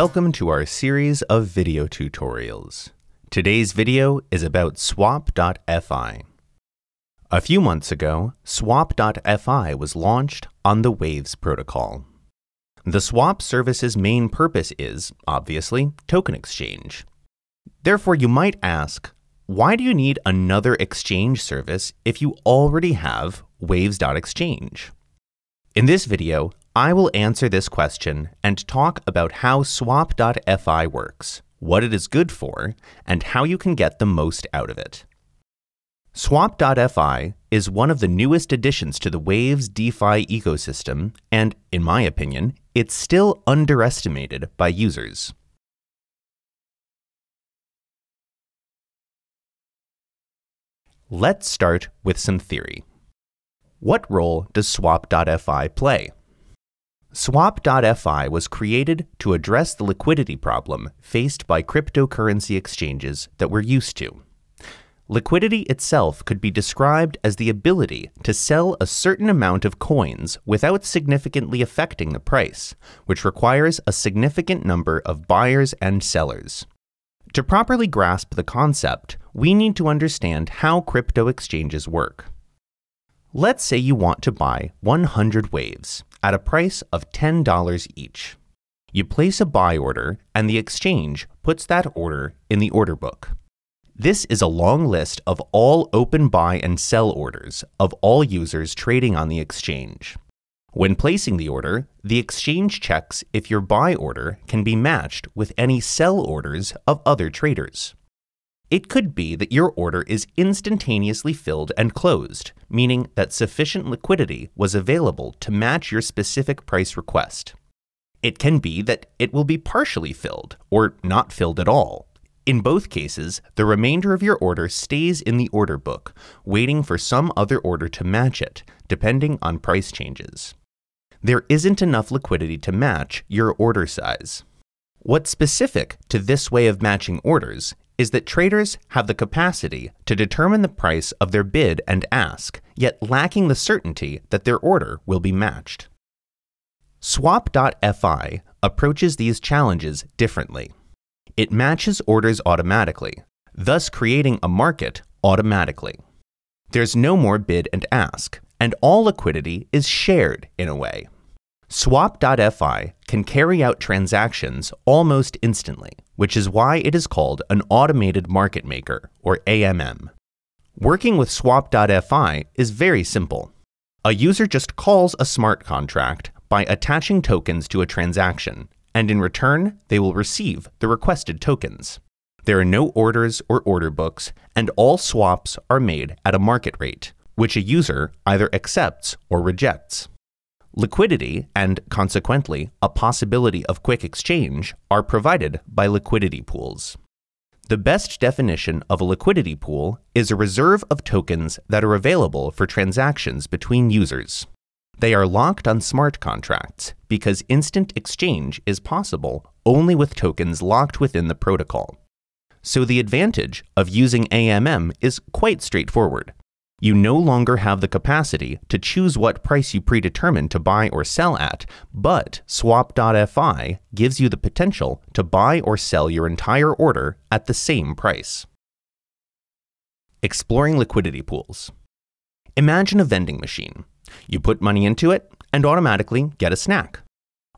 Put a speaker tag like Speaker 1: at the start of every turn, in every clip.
Speaker 1: Welcome to our series of video tutorials. Today's video is about Swap.fi. A few months ago, Swap.fi was launched on the Waves protocol. The Swap service's main purpose is, obviously, token exchange. Therefore, you might ask, why do you need another exchange service if you already have Waves.exchange? In this video, I will answer this question and talk about how swap.fi works, what it is good for, and how you can get the most out of it. Swap.fi is one of the newest additions to the Waves DeFi ecosystem, and in my opinion, it's still underestimated by users. Let's start with some theory. What role does Swap.fi play? Swap.fi was created to address the liquidity problem faced by cryptocurrency exchanges that we're used to. Liquidity itself could be described as the ability to sell a certain amount of coins without significantly affecting the price, which requires a significant number of buyers and sellers. To properly grasp the concept, we need to understand how crypto exchanges work. Let's say you want to buy 100 waves at a price of $10 each. You place a buy order, and the exchange puts that order in the order book. This is a long list of all open buy and sell orders of all users trading on the exchange. When placing the order, the exchange checks if your buy order can be matched with any sell orders of other traders. It could be that your order is instantaneously filled and closed, meaning that sufficient liquidity was available to match your specific price request. It can be that it will be partially filled or not filled at all. In both cases, the remainder of your order stays in the order book, waiting for some other order to match it, depending on price changes. There isn't enough liquidity to match your order size. What's specific to this way of matching orders is that traders have the capacity to determine the price of their bid and ask, yet lacking the certainty that their order will be matched. Swap.fi approaches these challenges differently. It matches orders automatically, thus creating a market automatically. There's no more bid and ask, and all liquidity is shared in a way. Swap.fi can carry out transactions almost instantly, which is why it is called an automated market maker, or AMM. Working with swap.fi is very simple. A user just calls a smart contract by attaching tokens to a transaction, and in return, they will receive the requested tokens. There are no orders or order books, and all swaps are made at a market rate, which a user either accepts or rejects. Liquidity and, consequently, a possibility of quick exchange are provided by liquidity pools. The best definition of a liquidity pool is a reserve of tokens that are available for transactions between users. They are locked on smart contracts because instant exchange is possible only with tokens locked within the protocol. So the advantage of using AMM is quite straightforward. You no longer have the capacity to choose what price you predetermine to buy or sell at, but swap.fi gives you the potential to buy or sell your entire order at the same price. Exploring liquidity pools. Imagine a vending machine. You put money into it and automatically get a snack.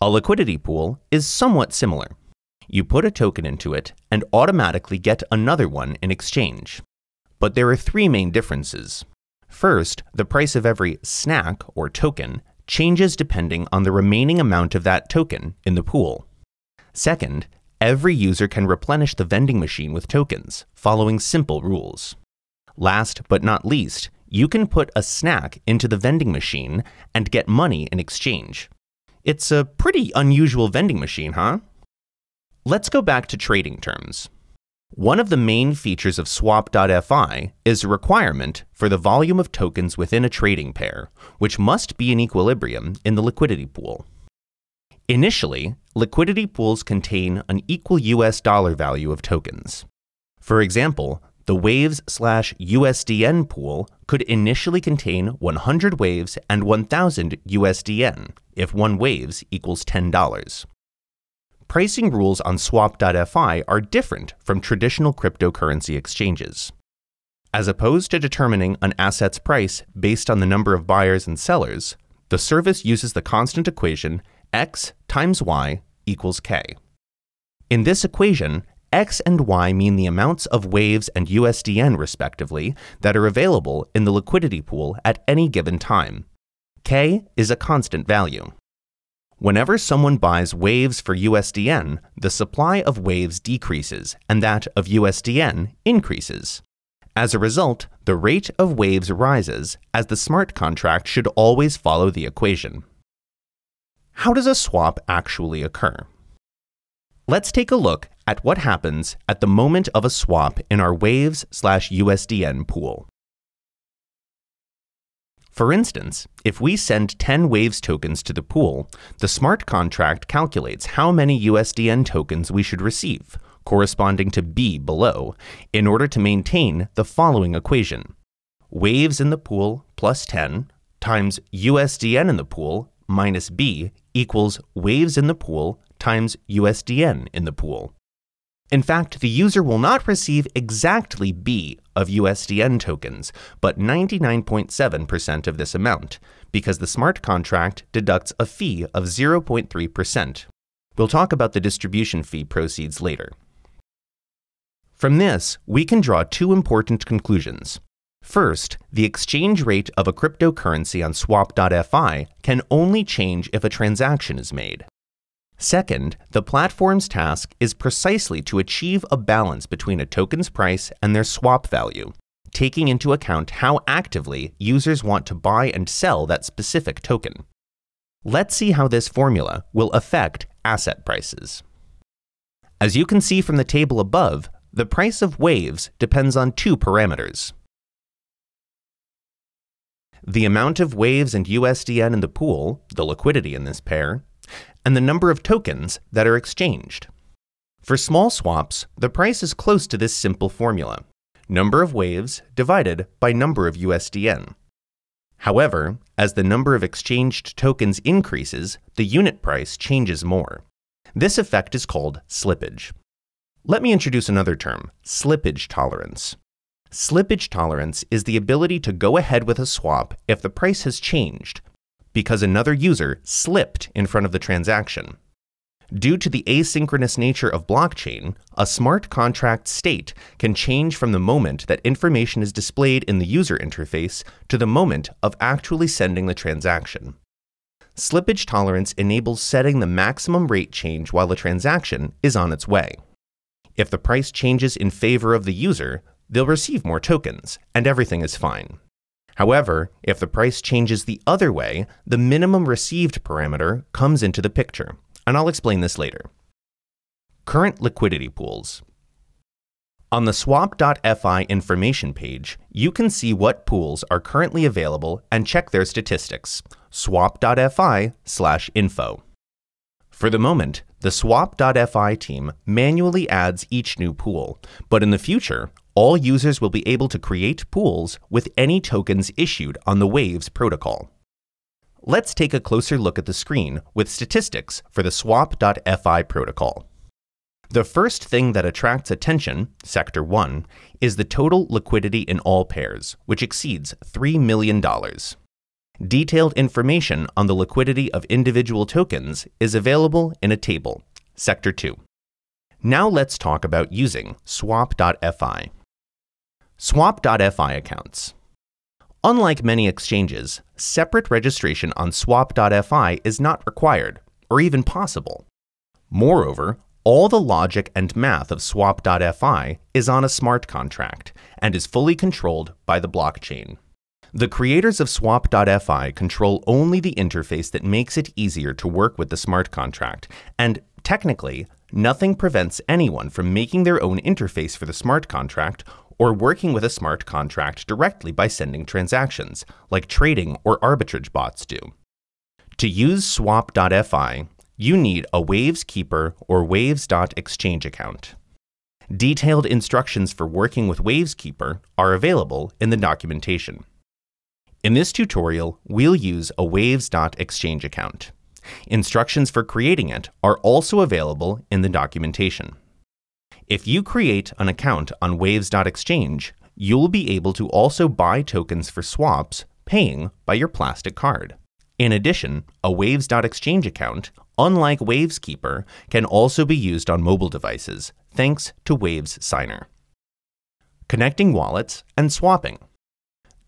Speaker 1: A liquidity pool is somewhat similar. You put a token into it and automatically get another one in exchange. But there are three main differences. First, the price of every snack or token changes depending on the remaining amount of that token in the pool. Second, every user can replenish the vending machine with tokens, following simple rules. Last but not least, you can put a snack into the vending machine and get money in exchange. It's a pretty unusual vending machine, huh? Let's go back to trading terms. One of the main features of swap.fi is a requirement for the volume of tokens within a trading pair, which must be in equilibrium in the liquidity pool. Initially, liquidity pools contain an equal US dollar value of tokens. For example, the Waves slash USDN pool could initially contain 100 Waves and 1000 USDN if one Waves equals $10 pricing rules on swap.fi are different from traditional cryptocurrency exchanges. As opposed to determining an asset's price based on the number of buyers and sellers, the service uses the constant equation x times y equals k. In this equation, x and y mean the amounts of waves and USDN, respectively, that are available in the liquidity pool at any given time. k is a constant value. Whenever someone buys waves for USDN, the supply of waves decreases and that of USDN increases. As a result, the rate of waves rises as the smart contract should always follow the equation. How does a swap actually occur? Let's take a look at what happens at the moment of a swap in our waves slash USDN pool. For instance, if we send 10 Waves tokens to the pool, the smart contract calculates how many USDN tokens we should receive, corresponding to B below, in order to maintain the following equation. Waves in the pool plus 10 times USDN in the pool minus B equals waves in the pool times USDN in the pool. In fact, the user will not receive exactly B of USDN tokens, but 99.7% of this amount, because the smart contract deducts a fee of 0.3%. We'll talk about the distribution fee proceeds later. From this, we can draw two important conclusions. First, the exchange rate of a cryptocurrency on swap.fi can only change if a transaction is made. Second, the platform's task is precisely to achieve a balance between a token's price and their swap value, taking into account how actively users want to buy and sell that specific token. Let's see how this formula will affect asset prices. As you can see from the table above, the price of waves depends on two parameters. The amount of waves and USDN in the pool, the liquidity in this pair, and the number of tokens that are exchanged. For small swaps, the price is close to this simple formula, number of waves divided by number of USDN. However, as the number of exchanged tokens increases, the unit price changes more. This effect is called slippage. Let me introduce another term, slippage tolerance. Slippage tolerance is the ability to go ahead with a swap if the price has changed, because another user slipped in front of the transaction. Due to the asynchronous nature of blockchain, a smart contract state can change from the moment that information is displayed in the user interface to the moment of actually sending the transaction. Slippage tolerance enables setting the maximum rate change while a transaction is on its way. If the price changes in favor of the user, they'll receive more tokens, and everything is fine. However, if the price changes the other way, the minimum received parameter comes into the picture, and I'll explain this later. Current liquidity pools. On the swap.fi information page, you can see what pools are currently available and check their statistics. swap.fi/info. For the moment, the swap.fi team manually adds each new pool, but in the future, all users will be able to create pools with any tokens issued on the Waves protocol. Let's take a closer look at the screen with statistics for the swap.fi protocol. The first thing that attracts attention, Sector 1, is the total liquidity in all pairs, which exceeds $3 million. Detailed information on the liquidity of individual tokens is available in a table, Sector 2. Now let's talk about using swap.fi. Swap.fi accounts. Unlike many exchanges, separate registration on Swap.fi is not required, or even possible. Moreover, all the logic and math of Swap.fi is on a smart contract and is fully controlled by the blockchain. The creators of Swap.fi control only the interface that makes it easier to work with the smart contract, and technically, nothing prevents anyone from making their own interface for the smart contract or working with a smart contract directly by sending transactions, like trading or arbitrage bots do. To use swap.fi, you need a Waves Keeper or Waves.exchange account. Detailed instructions for working with Waveskeeper are available in the documentation. In this tutorial, we'll use a waves.exchange account. Instructions for creating it are also available in the documentation. If you create an account on waves.exchange, you'll be able to also buy tokens for swaps, paying by your plastic card. In addition, a waves.exchange account, unlike Waveskeeper, can also be used on mobile devices, thanks to Waves Signer. Connecting wallets and swapping.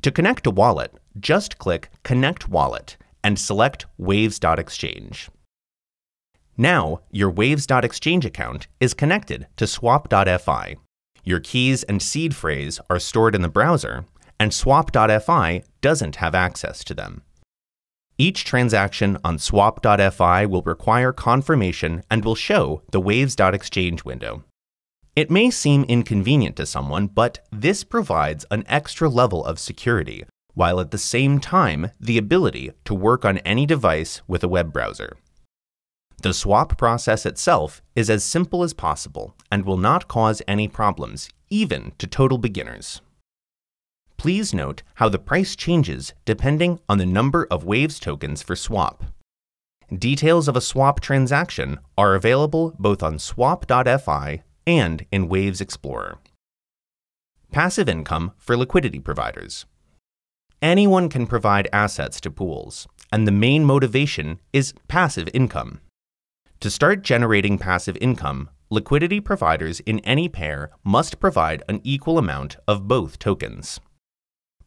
Speaker 1: To connect a wallet, just click Connect Wallet and select Waves.exchange. Now, your Waves.exchange account is connected to swap.fi. Your keys and seed phrase are stored in the browser, and swap.fi doesn't have access to them. Each transaction on swap.fi will require confirmation and will show the Waves.exchange window. It may seem inconvenient to someone, but this provides an extra level of security, while at the same time, the ability to work on any device with a web browser. The swap process itself is as simple as possible and will not cause any problems, even to total beginners. Please note how the price changes depending on the number of Waves tokens for swap. Details of a swap transaction are available both on swap.fi and in Waves Explorer. Passive income for liquidity providers. Anyone can provide assets to pools, and the main motivation is passive income. To start generating passive income, liquidity providers in any pair must provide an equal amount of both tokens.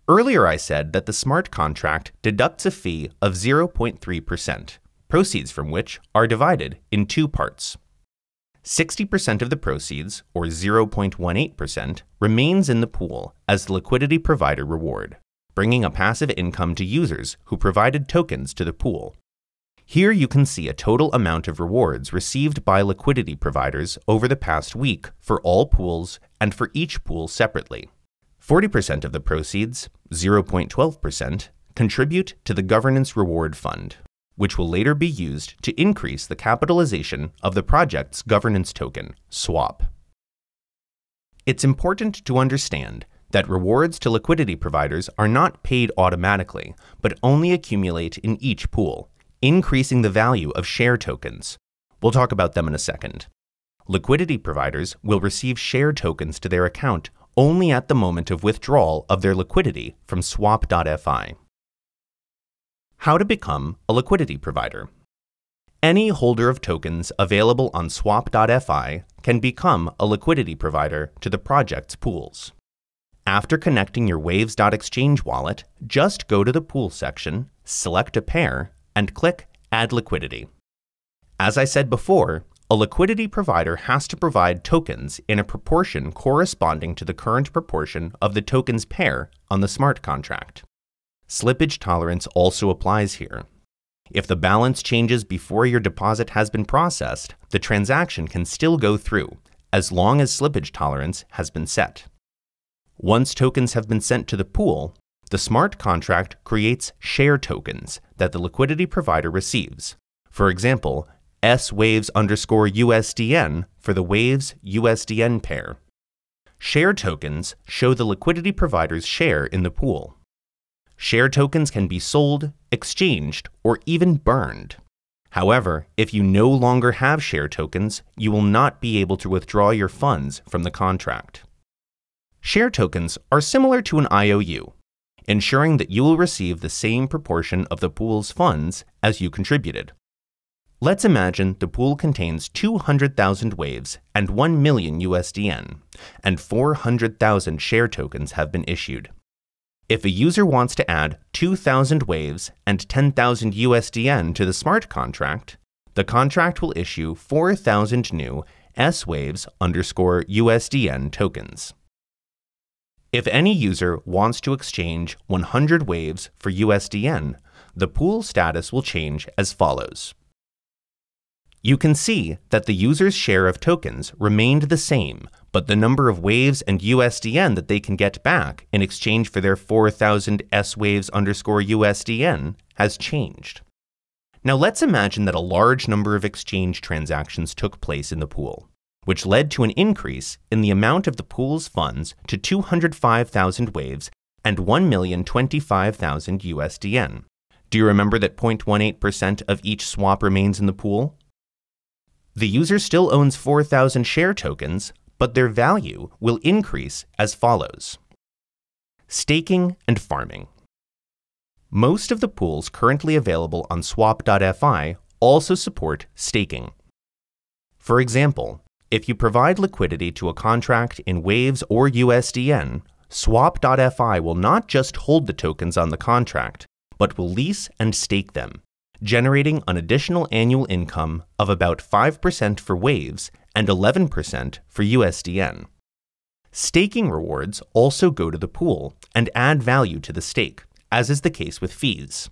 Speaker 1: Earlier I said that the smart contract deducts a fee of 0.3%, proceeds from which are divided in two parts. 60% of the proceeds, or 0.18%, remains in the pool as the liquidity provider reward, bringing a passive income to users who provided tokens to the pool here you can see a total amount of rewards received by liquidity providers over the past week for all pools and for each pool separately. 40% of the proceeds, 0.12%, contribute to the Governance Reward Fund, which will later be used to increase the capitalization of the project's governance token, SWAP. It's important to understand that rewards to liquidity providers are not paid automatically, but only accumulate in each pool increasing the value of share tokens. We'll talk about them in a second. Liquidity providers will receive share tokens to their account only at the moment of withdrawal of their liquidity from swap.fi. How to become a liquidity provider. Any holder of tokens available on swap.fi can become a liquidity provider to the project's pools. After connecting your Waves.exchange wallet, just go to the pool section, select a pair, and click Add Liquidity. As I said before, a liquidity provider has to provide tokens in a proportion corresponding to the current proportion of the token's pair on the smart contract. Slippage tolerance also applies here. If the balance changes before your deposit has been processed, the transaction can still go through, as long as slippage tolerance has been set. Once tokens have been sent to the pool, the smart contract creates share tokens that the liquidity provider receives. For example, S waves underscore USDN for the waves USDN pair. Share tokens show the liquidity provider's share in the pool. Share tokens can be sold, exchanged, or even burned. However, if you no longer have share tokens, you will not be able to withdraw your funds from the contract. Share tokens are similar to an IOU, ensuring that you will receive the same proportion of the pool's funds as you contributed. Let's imagine the pool contains 200,000 waves and 1 million USDN, and 400,000 share tokens have been issued. If a user wants to add 2,000 waves and 10,000 USDN to the smart contract, the contract will issue 4,000 new S waves underscore USDN tokens. If any user wants to exchange 100 waves for USDN, the pool status will change as follows. You can see that the user's share of tokens remained the same, but the number of waves and USDN that they can get back in exchange for their 4,000 s waves underscore USDN has changed. Now let's imagine that a large number of exchange transactions took place in the pool which led to an increase in the amount of the pool's funds to 205,000 waves and 1,025,000 USDN. Do you remember that 0.18% of each swap remains in the pool? The user still owns 4,000 share tokens, but their value will increase as follows. Staking and farming. Most of the pools currently available on swap.fi also support staking. For example, if you provide liquidity to a contract in Waves or USDN, Swap.fi will not just hold the tokens on the contract, but will lease and stake them, generating an additional annual income of about 5% for Waves and 11% for USDN. Staking rewards also go to the pool and add value to the stake, as is the case with fees.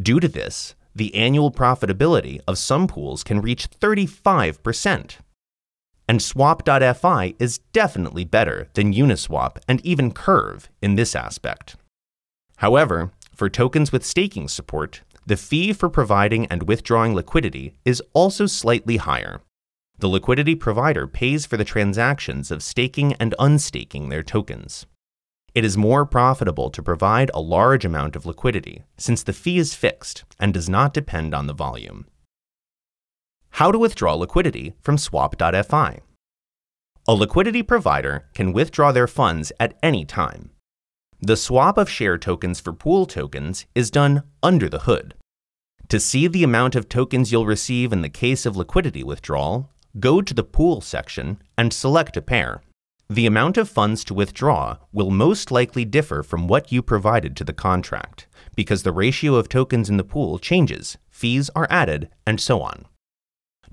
Speaker 1: Due to this, the annual profitability of some pools can reach 35%. And swap.fi is definitely better than Uniswap and even Curve in this aspect. However, for tokens with staking support, the fee for providing and withdrawing liquidity is also slightly higher. The liquidity provider pays for the transactions of staking and unstaking their tokens. It is more profitable to provide a large amount of liquidity since the fee is fixed and does not depend on the volume. How to withdraw liquidity from swap.fi. A liquidity provider can withdraw their funds at any time. The swap of share tokens for pool tokens is done under the hood. To see the amount of tokens you'll receive in the case of liquidity withdrawal, go to the pool section and select a pair. The amount of funds to withdraw will most likely differ from what you provided to the contract, because the ratio of tokens in the pool changes, fees are added, and so on.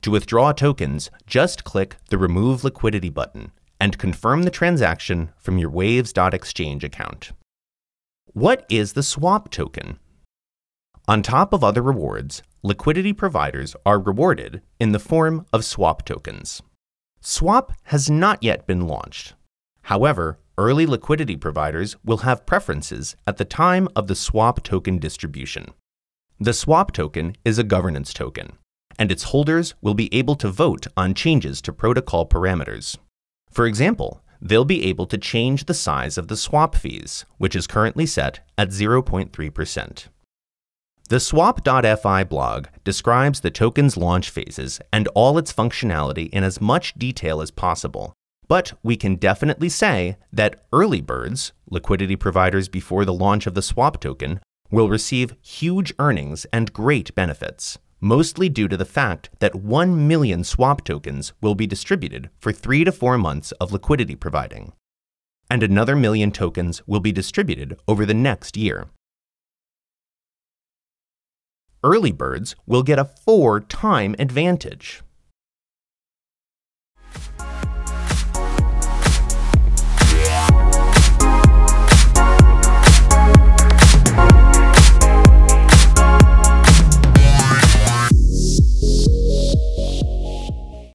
Speaker 1: To withdraw tokens, just click the Remove Liquidity button and confirm the transaction from your Waves.exchange account. What is the swap token? On top of other rewards, liquidity providers are rewarded in the form of swap tokens. Swap has not yet been launched. However, early liquidity providers will have preferences at the time of the swap token distribution. The swap token is a governance token and its holders will be able to vote on changes to protocol parameters. For example, they'll be able to change the size of the swap fees, which is currently set at 0.3%. The swap.fi blog describes the token's launch phases and all its functionality in as much detail as possible, but we can definitely say that early birds, liquidity providers before the launch of the swap token, will receive huge earnings and great benefits mostly due to the fact that 1 million swap tokens will be distributed for 3 to 4 months of liquidity providing, and another million tokens will be distributed over the next year. Early birds will get a 4 time advantage.